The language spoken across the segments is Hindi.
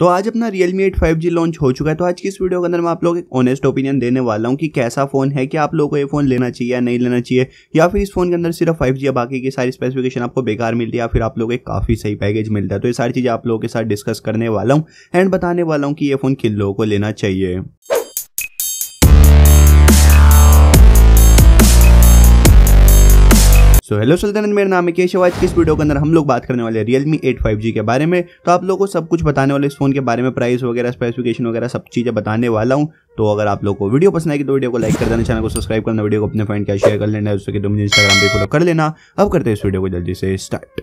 तो आज अपना Realme 8 5G लॉन्च हो चुका है तो आज की इस वीडियो के अंदर मैं आप लोग एक ऑनेस्ट ओपिनियन देने वाला हूँ कि कैसा फोन है कि आप लोगों को ये फोन लेना चाहिए या नहीं लेना चाहिए या फिर इस फोन के अंदर सिर्फ 5G है बाकी की सारी स्पेसिफिकेशन आपको बेकार मिलती है या फिर आप लोग एक काफ़ी सही पैकेज मिलता है तो ये सारी चीज़ें आप लोगों के साथ डिस्कस करने वाला हूँ एंड बताने वाला हूँ कि ये फोन किन लोगों को लेना चाहिए सो हेलो सुल्तान मेरा नाम है केशव आज के इस वीडियो के अंदर हम लोग बात करने वाले हैं रियलमी एट फाइव जी के बारे में तो आप लोगों को सब कुछ बताने वाले इस फोन के बारे में प्राइस वगैरह स्पेसिफिकेशन वगैरह सब चीज़ें बताने वाला हूँ तो अगर आप लोग को वीडियो पसंद आएगी तो वीडियो को लाइक कर देना चैनल को सब्सक्राइब करना वीडियो को अपने फ्रेंड का शेयर कर लेना उसके तो मुझे इंस्टाग्राम पर फॉलो कर लेना अब करते हैं इस वीडियो को जल्दी से स्टार्ट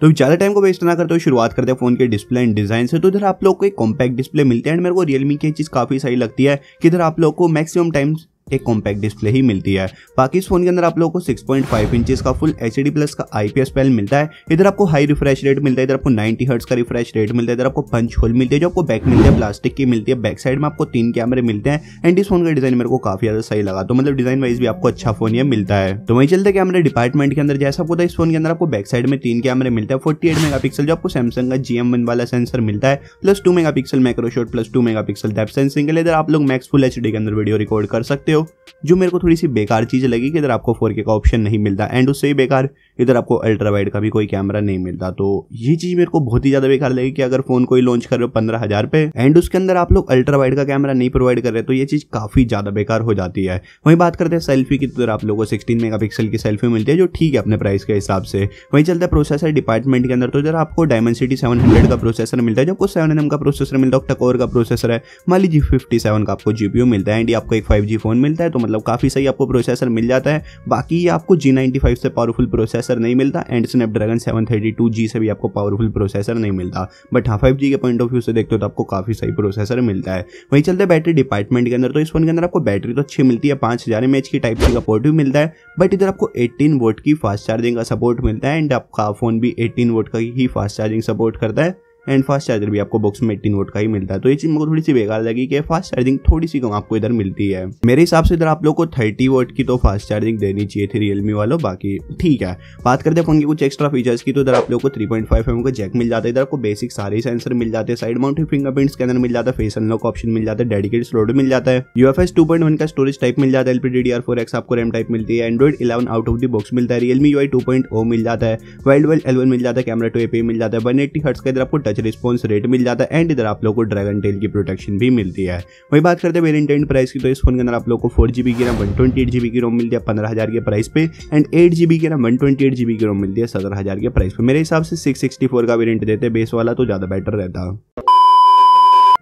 तो ज़्यादा टाइम को वेस्ट ना करते हुए शुरुआत करते हैं फोन के डिस्प्ले एंड डिजाइन से तो इधर आप लोग को एक कॉम्पैक्ट डिस्प्ले मिलते हैं एंड मेरे को रियलमी की चीज़ काफ़ी सही लगती है कि इधर आप लोग को मैक्सिमम टाइम एक कॉम्पैक्ट डिस्प्ले ही मिलती है बाकी इस फोन के अंदर आप लोगों को 6.5 पॉइंट इंचेस का फुल एच प्लस का आईपीएस पैनल मिलता है इधर आपको हाई रिफ्रेश रेट मिलता है इधर आपको 90 हर्ट्स का रिफ्रेश रेट मिलता है इधर आपको पंच होल मिलती है जो आपको बैक मिलती है प्लास्टिक की मिलती है बैक साइड में आपको तीन कैमरे मिलते हैं एंड इस फोन का डिजाइन मेरे को काफी ज्यादा सही लगा तो मतलब डिजाइन वाइज भी आपको अच्छा फोन यह मिलता है तो वहीं चलते कैमरे डिपार्टमेंट के अंदर जैसा है इस फोन के अंदर आपको बैक साइड में तीन कैमरे मिलते हैं फोर्टी एट पिक्सल जो आपको सैमसंग का जी वाला सेंसर मिलता है plus two mega pixel micro shot plus two pixel depth sensing के लिए इधर आप लोग मैक्स फुल एच के अंदर वीडियो रिकॉर्ड कर सकते हो हो जो मेरे को थोड़ी सी बेकार चीज़ लगी कि इधर आपको फोर का ऑप्शन नहीं मिलता एंड उससे ही बेकार इधर आपको अल्ट्रा वाइड का भी कोई कैमरा नहीं मिलता तो ये चीज़ मेरे को बहुत ही ज़्यादा बेकार लगी कि अगर फ़ोन कोई लॉन्च कर रहे हो पंद्रह हज़ार पे एंड उसके अंदर आप लोग अल्ट्रा वाइड का कैमरा नहीं प्रोवाइड कर रहे तो ये चीज़ काफ़ी ज़्यादा बेकार हो जाती है वहीं बात करते हैं सेल्फी की तो आप लोगों को सिक्सटीन मेगा की सेल्फी मिलती है जो ठीक है अपने प्राइस के हिसाब से वहीं चलता है प्रोसेसर डिपार्टमेंट के अंदर तो इधर आपको डायमेंसिटी सिटी का प्रोसेसर मिलता है जो कुछ सेवन का प्रोसेसर मिलता है टकोर का प्रोसेसर है मान लीजिए फिफ्टी का आपको जीपीयू मिलता है एंड आपको एक फाइव फोन मिलता है तो मतलब काफ़ी सही आपको प्रोसेसर मिल जाता है बाकी ये आपको जी नाइन्टी फाइव से पावरफुल प्रोसेसर नहीं मिलता and dragon seven thirty two G से भी आपको पावरफुल प्रोसेसर नहीं मिलता बट हाँ फाइव जी के पॉइंट ऑफ व्यू से देखते हो तो आपको काफ़ी सही प्रोसेसर मिलता है वहीं चलते हैं बैटरी डिपार्टमेंट के अंदर तो इस फोन के अंदर आपको बैटरी तो अच्छी मिलती है पाँच हज़ार एमएच की टाइप सी का पोर्ट भी मिलता है बट इधर आपको एट्टीन वोट की फास्ट चार्जिंग का सपोर्ट मिलता है एंड आपका फ़ोन भी एट्टीन वोट का ही फास्ट चार्जिंग सपोर्ट करता है एंड फास्ट चार्जर भी आपको बॉक्स में एटीन वोट का ही मिलता है तो ये चीज़ मुझे थोड़ी सी बेकार लगी कि फास्ट चार्जिंग थोड़ी सी कम आपको इधर मिलती है मेरे हिसाब से इधर आप लोग को थर्टी वोट की तो फास्ट चार्जिंग देनी चाहिए थी रियलमी वालों बाकी ठीक है बात करते फोन के कुछ एक्स्ट्रा फीचर्स की तो इधर आप लोग को थ्री पॉइंट फाइव एम का जैक मिल जाता है इधर आपको बेसिक सारे सेंसर मिल जाते हैं साइड माउंट फिंगरप्रिंट स्कैनर मिल जाता है फेस अनलॉक ऑप्शन मिल जाता है डेडिकेट स्लोड मिल जाता है U F two point one का स्टोरेज टाइप मिल जाता है L P D R four X आपको रैम टाइप मिलती है Android eleven out of the box मिलता है Realme U I two point O मिल जाता है वाइल्ड वेल एलवन मिल जाता है कैमरा टू ए मिल जाता है वन एट्टी हर्ट्स का इधर आपको टच डैमेज रिस्पॉन्स रेट मिल जाता है एंड इधर आप लोग को ड्रैगन टेल की प्रोटेक्शन भी मिलती है वही बात करते हैं मेरे प्राइस की तो इस फोन के अंदर आप लोग को फोर जी की रैम वन ट्वेंटी की रोम मिलती है पंद्रह हज़ार के प्राइस पे एंड एट जी की रैम वन ट्वेंटी की रोम मिलती है सत्रह हज़ार के प्राइस पे मेरे हिसाब से सिक्स का वेरियंट देते बेस वाला तो ज़्यादा बेटर रहता है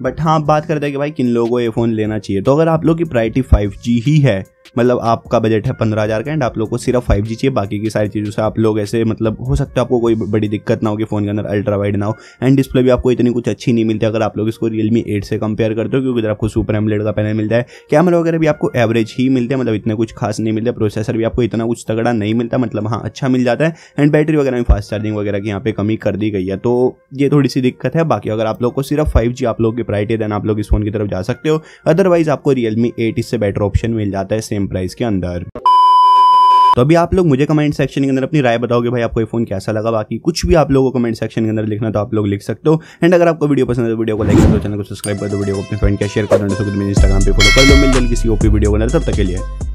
बट हाँ आप बात करते हैं कि भाई किन लोगों को ये फ़ोन लेना चाहिए तो अगर आप लोग की प्रायरिटी फाइव ही है मतलब आपका बजट है पंद्रह हज़ार का एंड आप लोग को सिर्फ फाइव जी चाहिए बाकी की सारी चीज़ों से आप लोग ऐसे मतलब हो सकता है आपको कोई बड़ी दिक्कत ना हो कि फ़ोन के अंदर अल्ट्रा वाइड ना हो एंड डिस्प्ले भी आपको इतनी कुछ अच्छी नहीं मिलती अगर आप लोग इसको रियलमी एट से कंपेयर करते हो क्योंकि इधर आपको सुपर एमलेट का पैनल मिलता है कैमरा वगैरह भी आपको एवरेज ही मिलते हैं मतलब इतने कुछ खास नहीं मिलता प्रोसेसर भी आपको इतना कुछ तगड़ा नहीं मिलता मतलब हाँ अच्छा मिल जाता है एंड बैटरी वगैरह में फास्ट चार्जिंग वगैरह की यहाँ पे कमी कर दी गई है तो ये थोड़ी सी दिक्कत है बाकी अगर आप लोग को सिर्फ फाइव जी आप लोग की प्रायरिटी देन आप लोग इस फोन की तरफ जा सकते हो अदरवाइज आपको रियलमी एट इससे बेटर ऑप्शन मिल जाता है सेम प्राइस के अंदर तो अभी आप लोग मुझे कमेंट सेक्शन के अंदर अपनी राय बताओगे भाई आपको ये फोन कैसा लगा बाकी कुछ भी आप लोगों को कमेंट सेक्शन के अंदर लिखना तो आप लोग लिख सकते हो एंड अगर आपको वीडियो पसंद है तो वीडियो को लाइक कर दो चैनल को सब्सक्राइब कर दो वीडियो को अपने फ्रेंड के शेयर कर दो इंस्टाग्राम पर फॉलो कर लो मिल जल्दी किसी ओपी वीडियो के अंदर तब तक के लिए